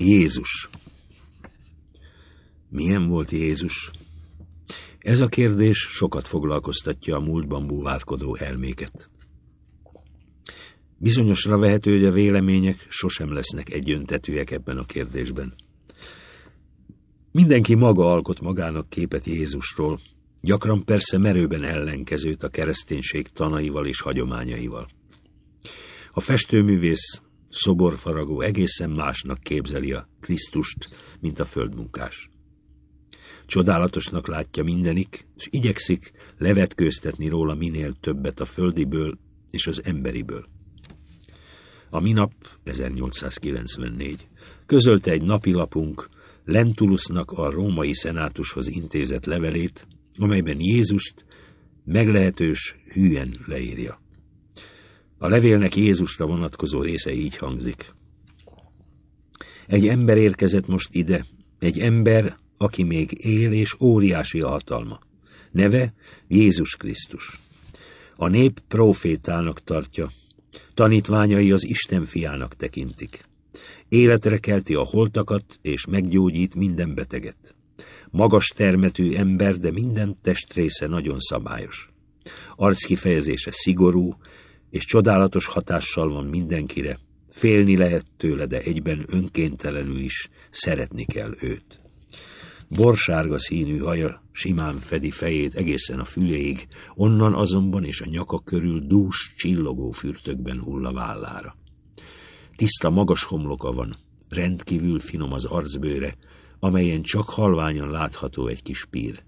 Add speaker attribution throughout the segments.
Speaker 1: Jézus. Milyen volt Jézus? Ez a kérdés sokat foglalkoztatja a múltban búvárkodó elméket. Bizonyosra vehető, hogy a vélemények sosem lesznek egyöntetűek ebben a kérdésben. Mindenki maga alkot magának képet Jézusról, gyakran persze merőben ellenkezőt a kereszténység tanaival és hagyományaival. A festőművész szoborfaragó egészen másnak képzeli a Krisztust, mint a földmunkás. Csodálatosnak látja mindenik, és igyekszik levetkőztetni róla minél többet a földiből és az emberiből. A minap 1894 közölte egy napilapunk Lentulusnak a római szenátushoz intézett levelét, amelyben Jézust meglehetős hűen leírja. A levélnek Jézusra vonatkozó része így hangzik. Egy ember érkezett most ide, egy ember, aki még él, és óriási a hatalma. Neve Jézus Krisztus. A nép profétának tartja, tanítványai az Isten fiának tekintik. Életre kelti a holtakat, és meggyógyít minden beteget. Magas termetű ember, de minden testrésze nagyon szabályos. Arckifejezése szigorú, és csodálatos hatással van mindenkire. Félni lehet tőle, de egyben önkéntelenül is szeretni kell őt. Borsárga színű haja simán fedi fejét egészen a füléig, onnan azonban és a nyaka körül dús, csillogó fürtökben hull a vállára. Tiszta magas homloka van, rendkívül finom az arcbőre, amelyen csak halványan látható egy kis pír.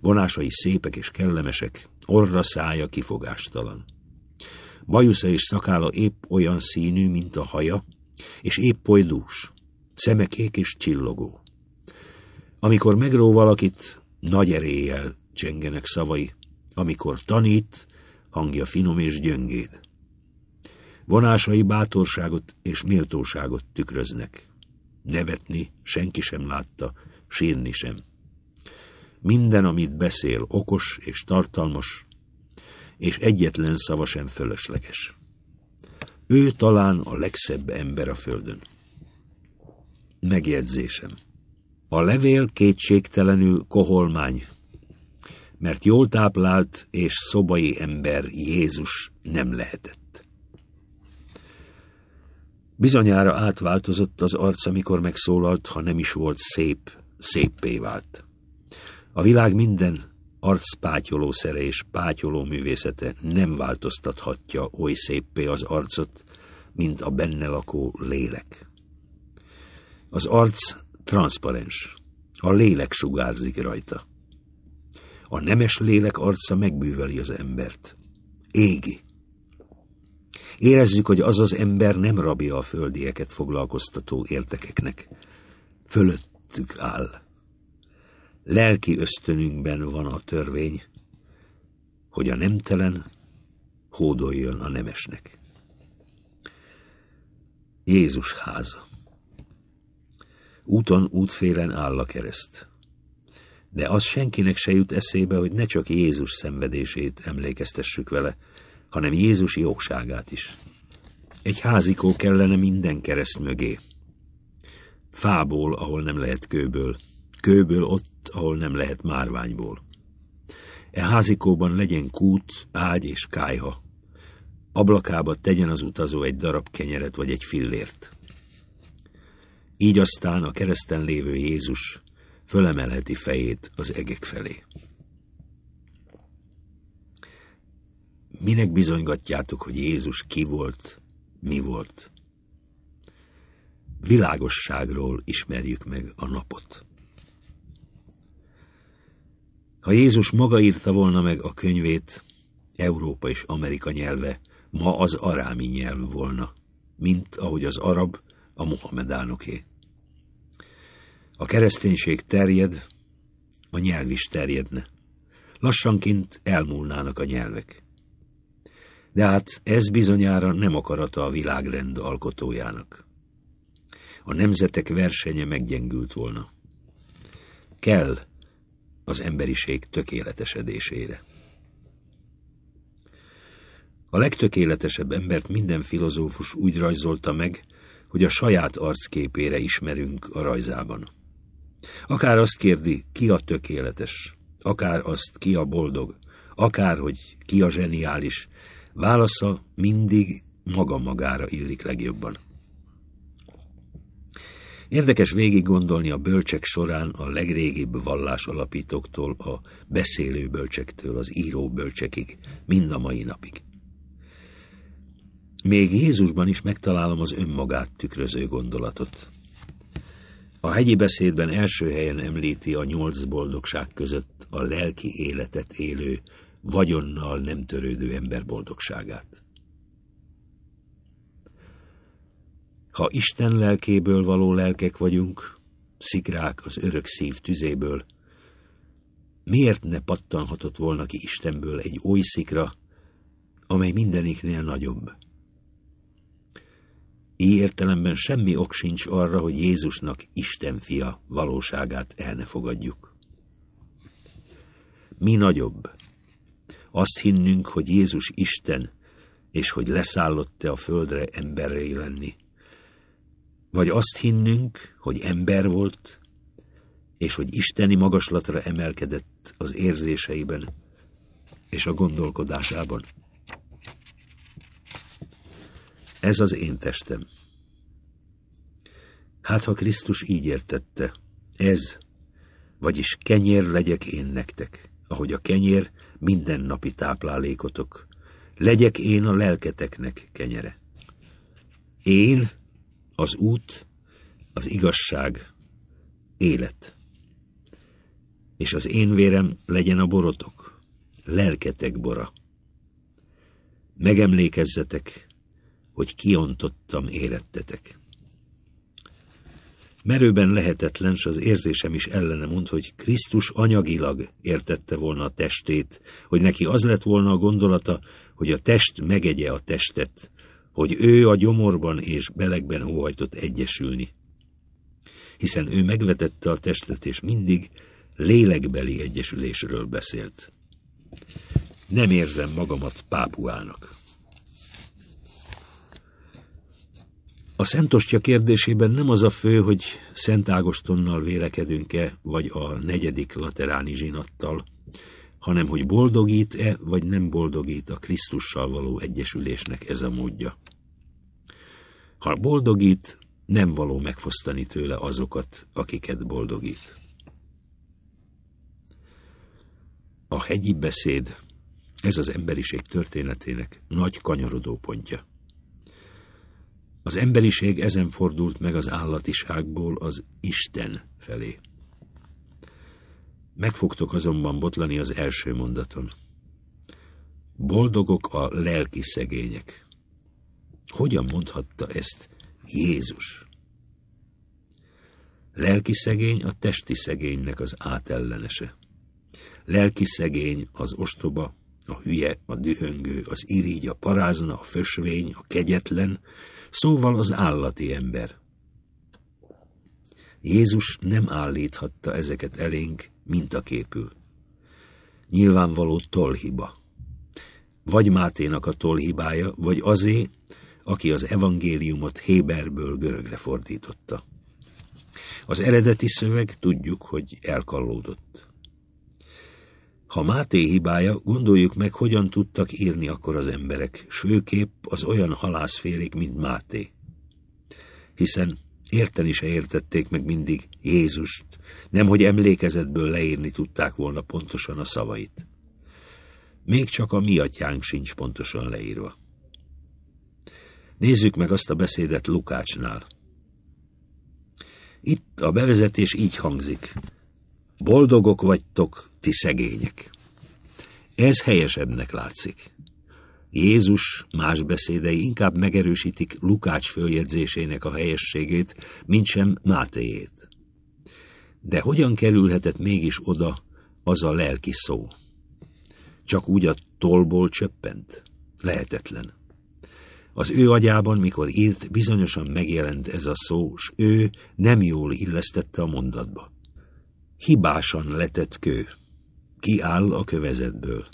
Speaker 1: Vonásai szépek és kellemesek, orra szája kifogástalan. Bajusza és szakála épp olyan színű, mint a haja, és épp oly dús, szeme kék és csillogó. Amikor megró valakit, nagy eréllyel csengenek szavai, amikor tanít, hangja finom és gyöngéd. Vonásai bátorságot és méltóságot tükröznek. Nevetni senki sem látta, sírni sem. Minden, amit beszél, okos és tartalmas, és egyetlen szava sem fölösleges. Ő talán a legszebb ember a földön. Megjegyzésem. A levél kétségtelenül koholmány, mert jól táplált és szobai ember Jézus nem lehetett. Bizonyára átváltozott az arc, amikor megszólalt, ha nem is volt szép, széppé vált. A világ minden arcpátyolószere és pátyoló művészete nem változtathatja oly széppé az arcot, mint a benne lakó lélek. Az arc transzparens, a lélek sugárzik rajta. A nemes lélek arca megbűveli az embert. Égi. Érezzük, hogy az az ember nem rabja a földieket foglalkoztató értekeknek. Fölöttük áll lelki ösztönünkben van a törvény, hogy a nemtelen hódoljon a nemesnek. Jézus háza Úton útfélen áll a kereszt, de az senkinek se jut eszébe, hogy ne csak Jézus szenvedését emlékeztessük vele, hanem Jézus jogságát is. Egy házikó kellene minden kereszt mögé. Fából, ahol nem lehet kőből, kőből ott, ahol nem lehet márványból. E házikóban legyen kút, ágy és kájha. Ablakába tegyen az utazó egy darab kenyeret vagy egy fillért. Így aztán a kereszten lévő Jézus fölemelheti fejét az egek felé. Minek bizonygatjátok, hogy Jézus ki volt, mi volt? Világosságról ismerjük meg a napot. Ha Jézus maga írta volna meg a könyvét, Európa és Amerika nyelve ma az arámi nyelv volna, mint ahogy az arab a muhamedánoké. A kereszténység terjed, a nyelv is terjedne. Lassanként elmúlnának a nyelvek. De hát ez bizonyára nem akarata a világrend alkotójának. A nemzetek versenye meggyengült volna. Kell, az emberiség tökéletesedésére. A legtökéletesebb embert minden filozófus úgy rajzolta meg, hogy a saját arcképére ismerünk a rajzában. Akár azt kérdi, ki a tökéletes, akár azt, ki a boldog, akár hogy ki a zseniális, válasza mindig maga magára illik legjobban. Érdekes végig gondolni a bölcsek során a legrégibb vallás alapítóktól, a beszélő bölcsektől, az író bölcsekig, mind a mai napig. Még Jézusban is megtalálom az önmagát tükröző gondolatot. A hegyi beszédben első helyen említi a nyolc boldogság között a lelki életet élő, vagyonnal nem törődő ember boldogságát. Ha Isten lelkéből való lelkek vagyunk, szikrák az örök szív tüzéből, miért ne pattanhatott volna ki Istenből egy oly szikra, amely mindeniknél nagyobb? Így értelemben semmi ok sincs arra, hogy Jézusnak Isten fia valóságát el ne fogadjuk. Mi nagyobb? Azt hinnünk, hogy Jézus Isten, és hogy leszállott-e a földre emberré lenni, vagy azt hinnünk, hogy ember volt, és hogy isteni magaslatra emelkedett az érzéseiben és a gondolkodásában. Ez az én testem. Hát, ha Krisztus így értette, ez, vagyis kenyér legyek én nektek, ahogy a kenyér mindennapi táplálékotok. Legyek én a lelketeknek kenyere. Én, az út, az igazság, élet. És az én vérem legyen a borotok, lelketek bora. Megemlékezzetek, hogy kiontottam érettetek. Merőben lehetetlen, s az érzésem is ellene mond, hogy Krisztus anyagilag értette volna a testét, hogy neki az lett volna a gondolata, hogy a test megegye a testet, hogy ő a gyomorban és belegben hóhajtott egyesülni. Hiszen ő megvetette a testet, és mindig lélekbeli egyesülésről beszélt. Nem érzem magamat pápuának. A szentostya kérdésében nem az a fő, hogy Szent Ágostonnal vélekedünk-e, vagy a negyedik lateráni zsinattal, hanem hogy boldogít-e, vagy nem boldogít a Krisztussal való egyesülésnek ez a módja. Ha boldogít, nem való megfosztani tőle azokat, akiket boldogít. A hegyi beszéd, ez az emberiség történetének nagy kanyarodó pontja. Az emberiség ezen fordult meg az állatiságból az Isten felé. Megfogtok azonban botlani az első mondaton. Boldogok a lelki szegények. Hogyan mondhatta ezt Jézus? Lelki szegény a testi szegénynek az átellenese. Lelki szegény az ostoba, a hülye, a dühöngő, az irigy, a parázna, a fösvény, a kegyetlen, szóval az állati ember. Jézus nem állíthatta ezeket elénk mintaképül. Nyilvánvaló tolhiba. Vagy Máténak a tolhibája, vagy azé, aki az evangéliumot Héberből görögre fordította. Az eredeti szöveg tudjuk, hogy elkallódott. Ha Máté hibája, gondoljuk meg, hogyan tudtak írni akkor az emberek, s főképp az olyan halászfélék, mint Máté. Hiszen érteni se értették meg mindig Jézust, nemhogy emlékezetből leírni tudták volna pontosan a szavait. Még csak a mi atyánk sincs pontosan leírva. Nézzük meg azt a beszédet Lukácsnál. Itt a bevezetés így hangzik. Boldogok vagytok, ti szegények. Ez helyesebbnek látszik. Jézus más beszédei inkább megerősítik Lukács följegyzésének a helyességét, sem Mátéjét. De hogyan kerülhetett mégis oda az a lelki szó? Csak úgy a tolból csöppent? Lehetetlen. Az ő agyában, mikor írt, bizonyosan megjelent ez a szó, s ő nem jól illesztette a mondatba. Hibásan letett kő. Ki áll a kövezetből.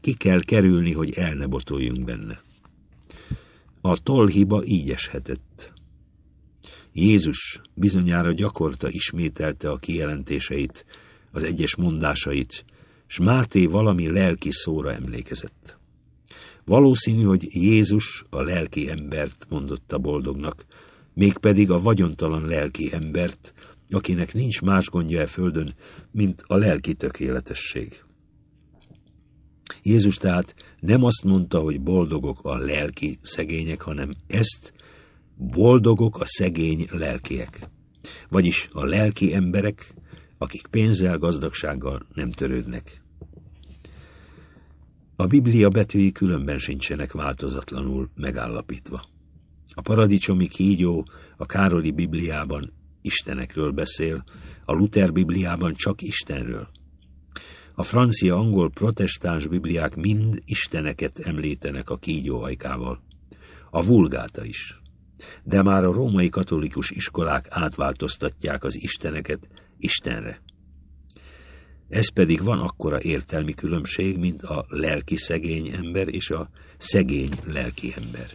Speaker 1: Ki kell kerülni, hogy el ne botoljunk benne. A tollhiba így eshetett. Jézus bizonyára gyakorta ismételte a kijelentéseit, az egyes mondásait, s Máté valami lelki szóra emlékezett. Valószínű, hogy Jézus a lelki embert mondotta boldognak, mégpedig a vagyontalan lelki embert, akinek nincs más gondja e földön, mint a lelki tökéletesség. Jézus tehát nem azt mondta, hogy boldogok a lelki szegények, hanem ezt boldogok a szegény lelkiek. Vagyis a lelki emberek, akik pénzzel, gazdagsággal nem törődnek. A Biblia betűi különben sincsenek változatlanul megállapítva. A paradicsomi kígyó a Károli Bibliában Istenekről beszél, a Luther Bibliában csak Istenről. A francia-angol protestáns Bibliák mind Isteneket említenek a kígyó ajkával. A vulgáta is. De már a római katolikus iskolák átváltoztatják az Isteneket Istenre. Ez pedig van akkora értelmi különbség, mint a lelki szegény ember és a szegény lelki ember.